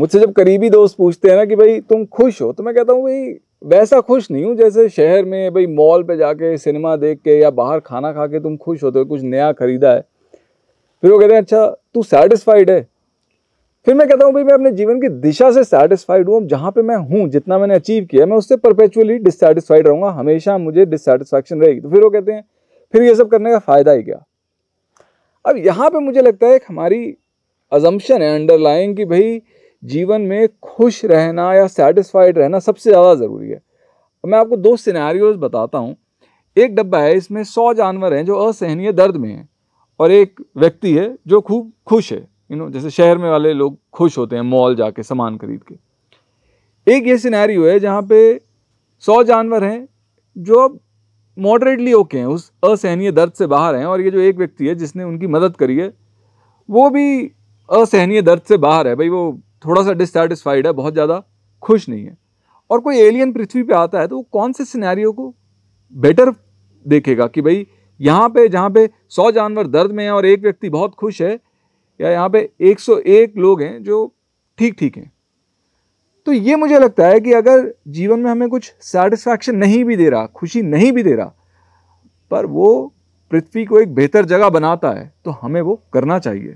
मुझसे जब करीबी दोस्त पूछते हैं ना कि भाई तुम खुश हो तो मैं कहता हूँ भाई वैसा खुश नहीं हूँ जैसे शहर में भाई मॉल पे जाके सिनेमा देख के या बाहर खाना खा के तुम खुश होते हो कुछ नया खरीदा है फिर वो कहते हैं अच्छा तू सेटिस्फाइड है फिर मैं कहता हूँ भाई मैं अपने जीवन की दिशा से सेटिस्फाइड हूँ अब जहाँ पे मैं हूँ जितना मैंने अचीव किया मैं उससे परपेचुअली डिससेटिस्फाइड रहूँगा हमेशा मुझे डिससेटिस्फैक्शन रहेगी तो फिर वो कहते हैं फिर ये सब करने का फ़ायदा ही क्या अब यहाँ पे मुझे लगता है एक हमारी अजम्पन है अंडरलाइंग कि भाई जीवन में खुश रहना या सेटिस्फाइड रहना सबसे ज़्यादा ज़रूरी है मैं आपको दो सिनेरियोज बताता हूँ एक डब्बा है इसमें सौ जानवर हैं जो असहनीय दर्द में हैं और एक व्यक्ति है जो खूब खुश है यू नो जैसे शहर में वाले लोग खुश होते हैं मॉल जाके सामान खरीद के एक ये सिनेरियो है जहाँ पे सौ जानवर हैं जो अब मॉडरेटली ओके हैं उस असहनीय दर्द से बाहर हैं और ये जो एक व्यक्ति है जिसने उनकी मदद करी है वो भी असहनीय दर्द से बाहर है भाई वो थोड़ा सा डिससेटिस्फाइड है बहुत ज़्यादा खुश नहीं है और कोई एलियन पृथ्वी पे आता है तो वो कौन से सिनेरियो को बेटर देखेगा कि भाई यहाँ पे जहाँ पे सौ जानवर दर्द में हैं और एक व्यक्ति बहुत खुश है या यहाँ पे 101 लोग हैं जो ठीक ठीक हैं तो ये मुझे लगता है कि अगर जीवन में हमें कुछ सेटिस्फैक्शन नहीं भी दे रहा खुशी नहीं भी दे रहा पर वो पृथ्वी को एक बेहतर जगह बनाता है तो हमें वो करना चाहिए